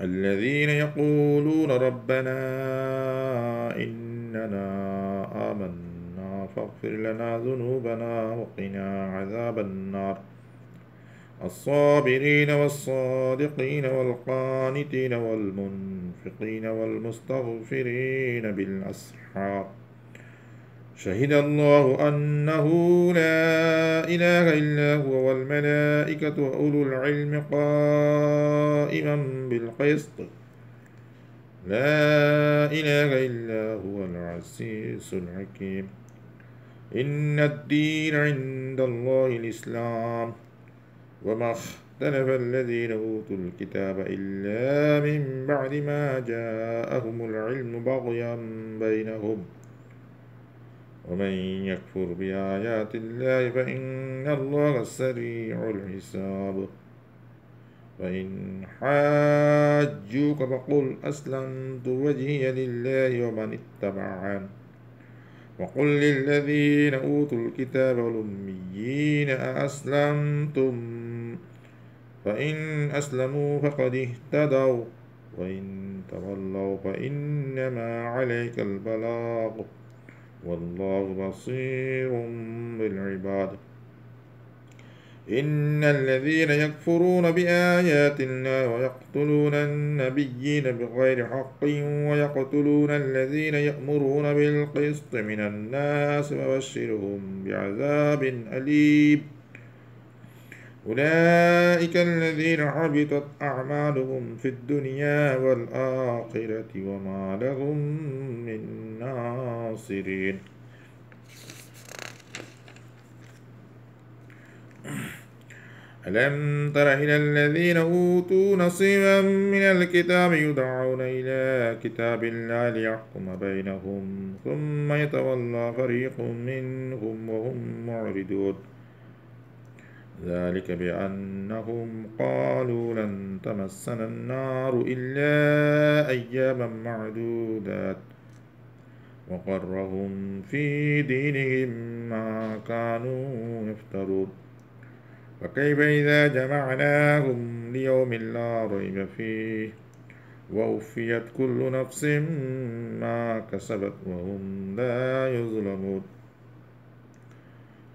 الذين يقولون ربنا إننا آمنا فاغفر لنا ذنوبنا وقنا عذاب النار الصابرين والصادقين والقانتين والمنفقين والمستغفرين بالأسحار شهد الله أنه لا إله إلا هو والملائكة وأولو العلم قائما بالقسط لا إله إلا هو العزيز الحكيم إن الدين عند الله الإسلام وما اختلف الذين أوتوا الكتاب إلا من بعد ما جاءهم العلم بغيا بينهم ۖ ومن يكفر بآيات الله فإن الله سريع الحساب فإن حاجوك فقل أسلمت وجهي لله ومن اتبعان وقل للذين أوتوا الكتاب والأميين أأسلمتم فإن أسلموا فقد اهتدوا وإن تولوا فإنما عليك البلاغ والله بصير بالعباد إن الذين يكفرون بآيات الله ويقتلون النبيين بغير حق ويقتلون الذين يأمرون بالقسط من الناس وبشرهم بعذاب أليم أولئك الذين حبطت أعمالهم في الدنيا والآخرة وما لهم من ناصرين ألم تر إلى الذين أوتوا نصيبا من الكتاب يدعون إلى كتاب الله ليحكم بينهم ثم يتولى فريق منهم وهم معرضون ذلك بأنهم قالوا لن تمسنا النار إلا أياما معدودات وقرهم في دينهم ما كانوا يفترون فكيف إذا جمعناهم ليوم لا ريب فيه ووفيت كل نفس ما كسبت وهم لا يظلمون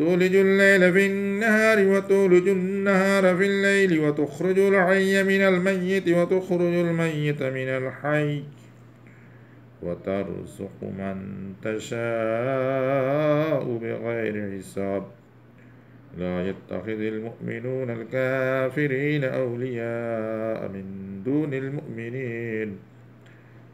تولج الليل في النهار وتولج النهار في الليل وتخرج الحي من الميت وتخرج الميت من الحي وترزق من تشاء بغير حساب لا يتخذ المؤمنون الكافرين أولياء من دون المؤمنين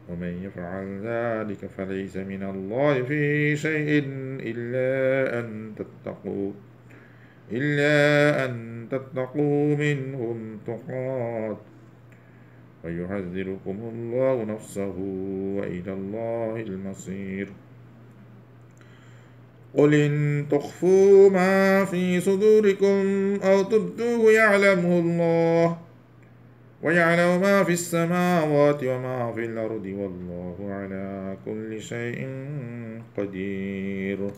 ومن يفعل ذلك فليس من الله في شيء إلا أن تتقوا إلا أن تتقوا منهم تقات ويحذركم الله نفسه وإلى الله المصير قل إن تخفوا ما في صدوركم أو تبدوه يعلمه الله ويعلم ما في السماوات وما في الأرض والله على كل شيء قدير